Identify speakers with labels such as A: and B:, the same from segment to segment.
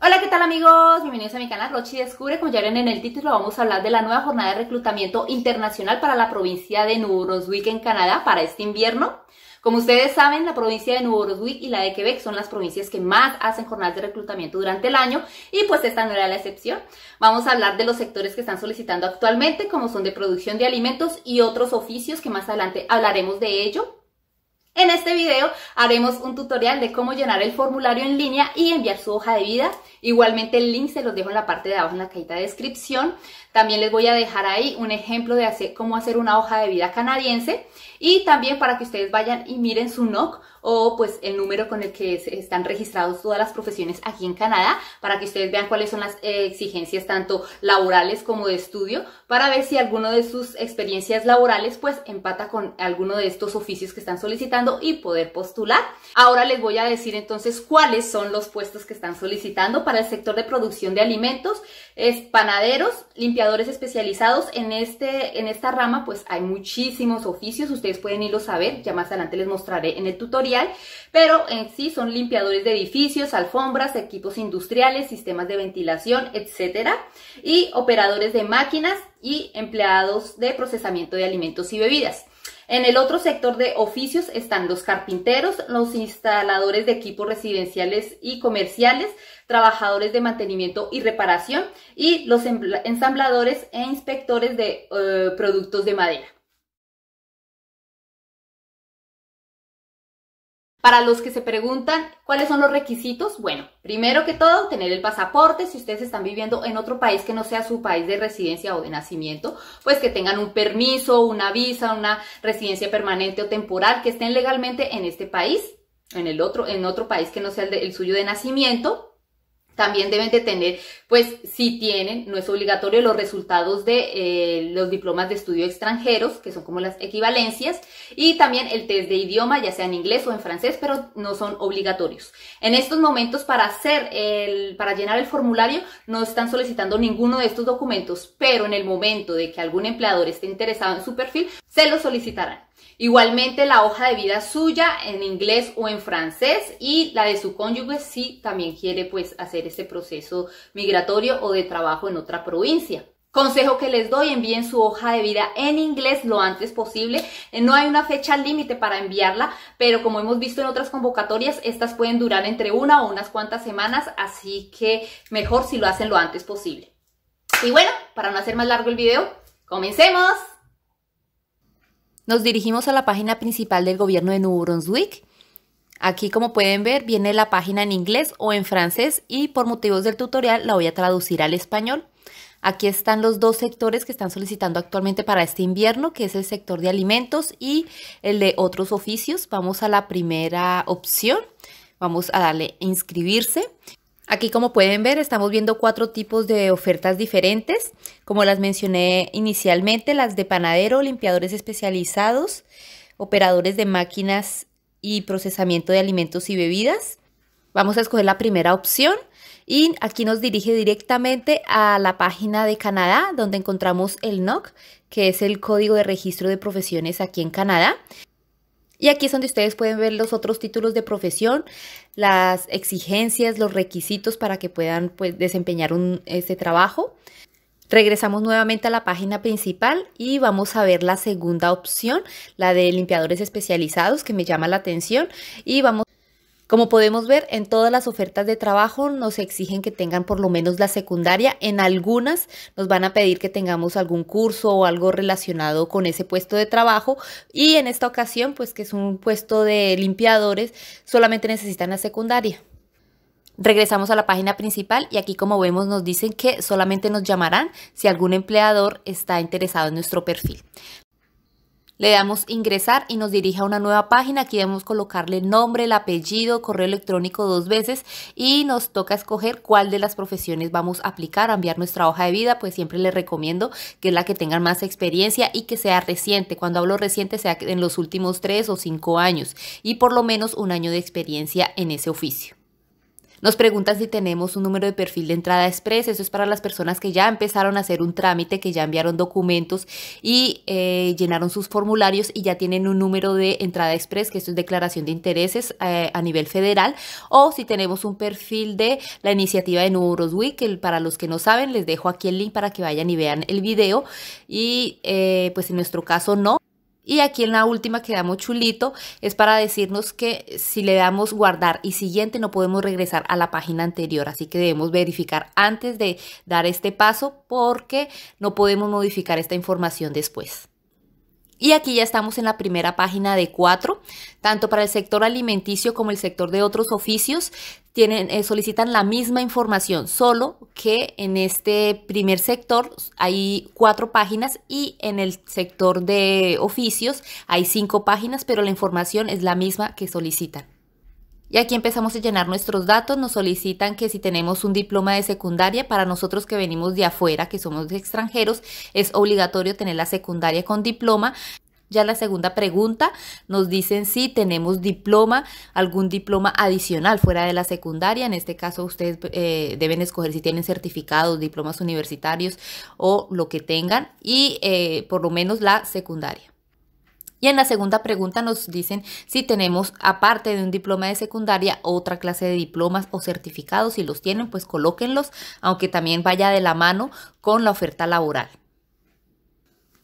A: ¡Hola! ¿Qué tal amigos, bienvenidos a mi canal Rochi Descubre. Como ya ven en el título, vamos a hablar de la nueva jornada de reclutamiento internacional para la provincia de New Brunswick en Canadá para este invierno. Como ustedes saben, la provincia de Nuevo Brunswick y la de Quebec son las provincias que más hacen jornadas de reclutamiento durante el año y pues esta no era la excepción. Vamos a hablar de los sectores que están solicitando actualmente, como son de producción de alimentos y otros oficios que más adelante hablaremos de ello. En este video haremos un tutorial de cómo llenar el formulario en línea y enviar su hoja de vida. Igualmente el link se los dejo en la parte de abajo en la cajita de descripción. También les voy a dejar ahí un ejemplo de hacer, cómo hacer una hoja de vida canadiense y también para que ustedes vayan y miren su NOC o pues el número con el que están registrados todas las profesiones aquí en Canadá para que ustedes vean cuáles son las eh, exigencias tanto laborales como de estudio para ver si alguno de sus experiencias laborales pues empata con alguno de estos oficios que están solicitando y poder postular. Ahora les voy a decir entonces cuáles son los puestos que están solicitando para el sector de producción de alimentos, es panaderos, limpiadores especializados en, este, en esta rama, pues hay muchísimos oficios, ustedes pueden irlo a ver, ya más adelante les mostraré en el tutorial, pero en sí son limpiadores de edificios, alfombras, equipos industriales, sistemas de ventilación, etcétera, y operadores de máquinas y empleados de procesamiento de alimentos y bebidas. En el otro sector de oficios están los carpinteros, los instaladores de equipos residenciales y comerciales, trabajadores de mantenimiento y reparación y los ensambladores e inspectores de eh, productos de madera. Para los que se preguntan cuáles son los requisitos, bueno, primero que todo, tener el pasaporte. Si ustedes están viviendo en otro país que no sea su país de residencia o de nacimiento, pues que tengan un permiso, una visa, una residencia permanente o temporal, que estén legalmente en este país, en el otro, en otro país que no sea el, suyo de nacimiento. También deben de tener, pues si tienen, no es obligatorio, los resultados de eh, los diplomas de estudio extranjeros, que son como las equivalencias, y también el test de idioma, ya sea en inglés o en francés, pero no son obligatorios. En estos momentos, para hacer el, para llenar el formulario, no están solicitando ninguno de estos documentos, pero en el momento de que algún empleador esté interesado en su perfil, se lo solicitarán. Igualmente la hoja de vida suya en inglés o en francés y la de su cónyuge si también quiere pues hacer ese proceso migratorio o de trabajo en otra provincia. Consejo que les doy, envíen su hoja de vida en inglés lo antes posible. Eh, no hay una fecha límite para enviarla, pero como hemos visto en otras convocatorias, estas pueden durar entre una o unas cuantas semanas, así que mejor si lo hacen lo antes posible. Y bueno, para no hacer más largo el video, comencemos. Nos dirigimos a la página principal del gobierno de New Brunswick. Aquí como pueden ver viene la página en inglés o en francés y por motivos del tutorial la voy a traducir al español. Aquí están los dos sectores que están solicitando actualmente para este invierno, que es el sector de alimentos y el de otros oficios. Vamos a la primera opción. Vamos a darle inscribirse. Aquí como pueden ver estamos viendo cuatro tipos de ofertas diferentes, como las mencioné inicialmente, las de panadero, limpiadores especializados, operadores de máquinas y procesamiento de alimentos y bebidas. Vamos a escoger la primera opción y aquí nos dirige directamente a la página de Canadá donde encontramos el NOC, que es el Código de Registro de Profesiones aquí en Canadá. Y aquí es donde ustedes pueden ver los otros títulos de profesión, las exigencias, los requisitos para que puedan pues, desempeñar este trabajo. Regresamos nuevamente a la página principal y vamos a ver la segunda opción, la de limpiadores especializados que me llama la atención y vamos como podemos ver, en todas las ofertas de trabajo nos exigen que tengan por lo menos la secundaria. En algunas nos van a pedir que tengamos algún curso o algo relacionado con ese puesto de trabajo. Y en esta ocasión, pues que es un puesto de limpiadores, solamente necesitan la secundaria. Regresamos a la página principal y aquí como vemos nos dicen que solamente nos llamarán si algún empleador está interesado en nuestro perfil. Le damos ingresar y nos dirige a una nueva página. Aquí debemos colocarle nombre, el apellido, correo electrónico dos veces y nos toca escoger cuál de las profesiones vamos a aplicar, enviar nuestra hoja de vida. Pues siempre les recomiendo que es la que tengan más experiencia y que sea reciente. Cuando hablo reciente, sea en los últimos tres o cinco años y por lo menos un año de experiencia en ese oficio. Nos preguntan si tenemos un número de perfil de entrada express. Eso es para las personas que ya empezaron a hacer un trámite, que ya enviaron documentos y eh, llenaron sus formularios y ya tienen un número de entrada express, que esto es declaración de intereses eh, a nivel federal. O si tenemos un perfil de la iniciativa de Nuevo Brunswick, para los que no saben, les dejo aquí el link para que vayan y vean el video. Y eh, pues en nuestro caso no. Y aquí en la última que damos chulito es para decirnos que si le damos guardar y siguiente no podemos regresar a la página anterior, así que debemos verificar antes de dar este paso porque no podemos modificar esta información después. Y aquí ya estamos en la primera página de cuatro. Tanto para el sector alimenticio como el sector de otros oficios tienen, eh, solicitan la misma información, solo que en este primer sector hay cuatro páginas y en el sector de oficios hay cinco páginas, pero la información es la misma que solicitan. Y aquí empezamos a llenar nuestros datos, nos solicitan que si tenemos un diploma de secundaria, para nosotros que venimos de afuera, que somos extranjeros, es obligatorio tener la secundaria con diploma. Ya la segunda pregunta nos dicen si tenemos diploma, algún diploma adicional fuera de la secundaria. En este caso ustedes eh, deben escoger si tienen certificados, diplomas universitarios o lo que tengan y eh, por lo menos la secundaria. Y en la segunda pregunta nos dicen si tenemos, aparte de un diploma de secundaria, otra clase de diplomas o certificados. Si los tienen, pues colóquenlos, aunque también vaya de la mano con la oferta laboral.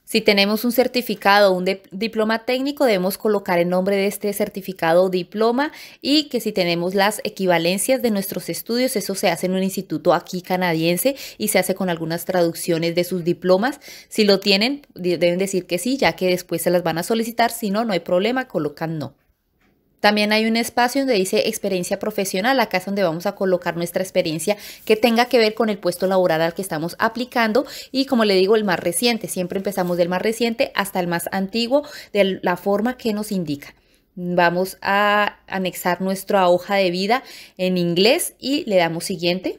A: Si tenemos un certificado o un diploma técnico, debemos colocar el nombre de este certificado o diploma y que si tenemos las equivalencias de nuestros estudios, eso se hace en un instituto aquí canadiense y se hace con algunas traducciones de sus diplomas. Si lo tienen, deben decir que sí, ya que después se las van a solicitar. Si no, no hay problema, colocan no. También hay un espacio donde dice experiencia profesional, acá es donde vamos a colocar nuestra experiencia que tenga que ver con el puesto laboral al que estamos aplicando y como le digo, el más reciente, siempre empezamos del más reciente hasta el más antiguo, de la forma que nos indica. Vamos a anexar nuestra hoja de vida en inglés y le damos siguiente.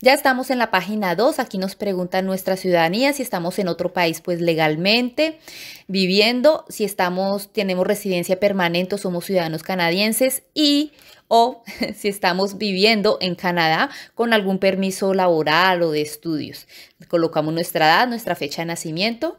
A: Ya estamos en la página 2, aquí nos pregunta nuestra ciudadanía, si estamos en otro país pues legalmente viviendo, si estamos tenemos residencia permanente o somos ciudadanos canadienses y o si estamos viviendo en Canadá con algún permiso laboral o de estudios. Colocamos nuestra edad, nuestra fecha de nacimiento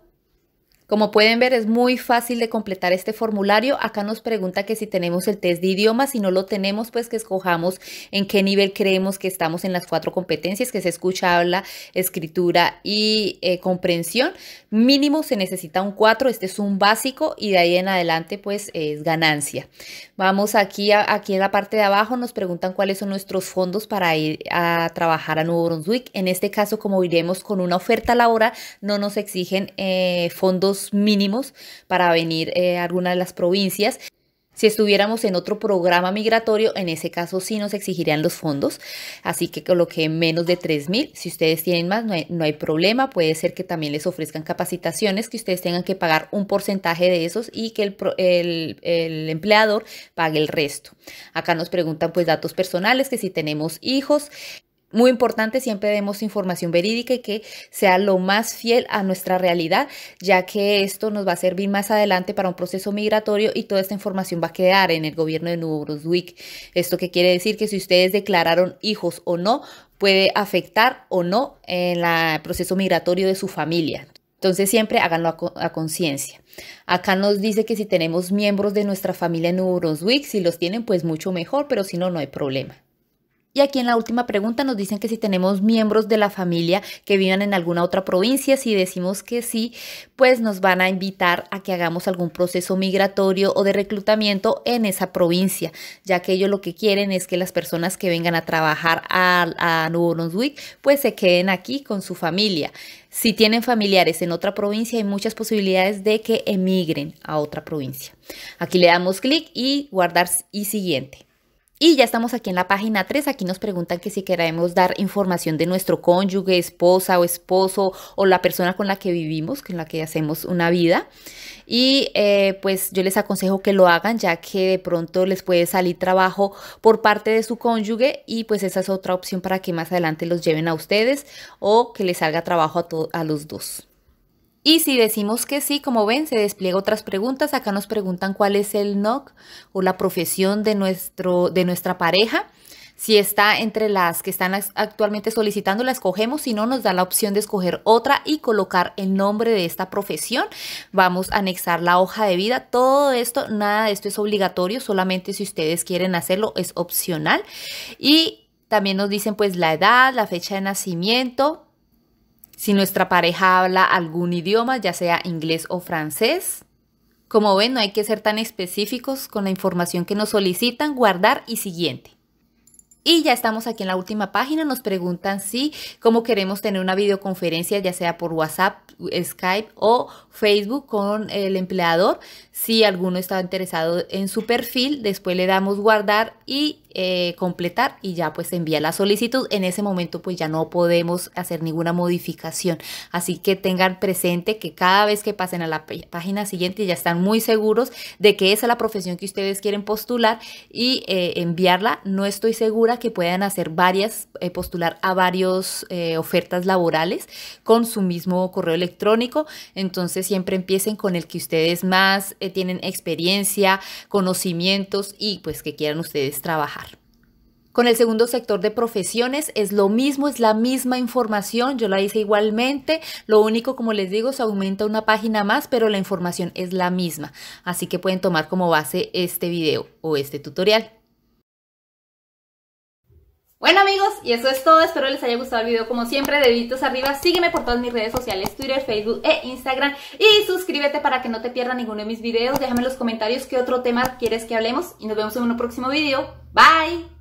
A: como pueden ver, es muy fácil de completar este formulario. Acá nos pregunta que si tenemos el test de idioma, si no lo tenemos, pues que escojamos en qué nivel creemos que estamos en las cuatro competencias, que es escucha, habla, escritura y eh, comprensión. Mínimo se necesita un 4, este es un básico y de ahí en adelante pues es ganancia. Vamos aquí, aquí en la parte de abajo, nos preguntan cuáles son nuestros fondos para ir a trabajar a Nuevo Brunswick. En este caso, como iremos con una oferta laboral, no nos exigen eh, fondos mínimos para venir eh, a alguna de las provincias. Si estuviéramos en otro programa migratorio, en ese caso sí nos exigirían los fondos, así que coloqué menos de 3.000. Si ustedes tienen más, no hay, no hay, problema. Puede ser que también les ofrezcan capacitaciones, que ustedes tengan que pagar un porcentaje de esos y que el, el, el empleador pague el resto. Acá nos preguntan pues datos personales, que si tenemos hijos, muy importante, siempre demos información verídica y que sea lo más fiel a nuestra realidad, ya que esto nos va a servir más adelante para un proceso migratorio y toda esta información va a quedar en el gobierno de Nuevo Brunswick. Esto que quiere decir que si ustedes declararon hijos o no, puede afectar o no en el proceso migratorio de su familia. Entonces siempre háganlo a, conciencia. Acá nos dice que si tenemos miembros de nuestra familia en Nuevo Brunswick, si los tienen, pues mucho mejor, pero si no, no hay problema. Y aquí en la última pregunta nos dicen que si tenemos miembros de la familia que vivan en alguna otra provincia, si decimos que sí, pues nos van a invitar a que hagamos algún proceso migratorio o de reclutamiento en esa provincia, ya que ellos lo que quieren es que las personas que vengan a trabajar a, a Nuevo Brunswick pues se queden aquí con su familia. Si tienen familiares en otra provincia, hay muchas posibilidades de que emigren a otra provincia. Aquí le damos clic y guardar y siguiente. Y ya estamos aquí en la página 3, aquí nos preguntan que si queremos dar información de nuestro cónyuge, esposa o esposo o la persona con la que vivimos, con la que hacemos una vida. Y eh, pues yo les aconsejo que lo hagan ya que de pronto les puede salir trabajo por parte de su cónyuge y pues esa es otra opción para que más adelante los lleven a ustedes o que les salga trabajo a, a los dos. Y si decimos que sí, como ven, se despliega otras preguntas. Acá nos preguntan cuál es el NOC o la profesión de, nuestro, de nuestra pareja. Si está entre las que están actualmente solicitando, la escogemos. Si no, nos da la opción de escoger otra y colocar el nombre de esta profesión. Vamos a anexar la hoja de vida. Todo esto, nada de esto es obligatorio. Solamente si ustedes quieren hacerlo, es opcional. Y también nos dicen pues la edad, la fecha de nacimiento, si nuestra pareja habla algún idioma, ya sea inglés o francés. Como ven, no hay que ser tan específicos con la información que nos solicitan, guardar y siguiente. Y ya estamos aquí en la última página, nos preguntan si cómo queremos tener una videoconferencia, ya sea por WhatsApp, Skype o Facebook con el empleador. Si alguno está interesado en su perfil, después le damos guardar y eh, completar y ya pues envía la solicitud. En ese momento pues ya no podemos hacer ninguna modificación. Así que tengan presente que cada vez que pasen a la página siguiente ya están muy seguros de que esa es la profesión que ustedes quieren postular y eh, enviarla. No estoy segura que puedan hacer varias, eh, postular a varias ofertas laborales con su mismo correo electrónico. Entonces siempre empiecen con el que ustedes más tienen experiencia, conocimientos y pues que quieran ustedes trabajar. Con el segundo sector de profesiones es lo mismo, es la misma información, yo la hice igualmente, lo único como les digo se aumenta una página más, pero la información es la misma, así que pueden tomar como base este video o este tutorial. Bueno amigos, y eso es todo, espero les haya gustado el video como siempre, deditos arriba, sígueme por todas mis redes sociales, Twitter, Facebook e Instagram y suscríbete para que no te pierdas ninguno de mis videos, déjame en los comentarios qué otro tema quieres que hablemos y nos vemos en un próximo video, bye!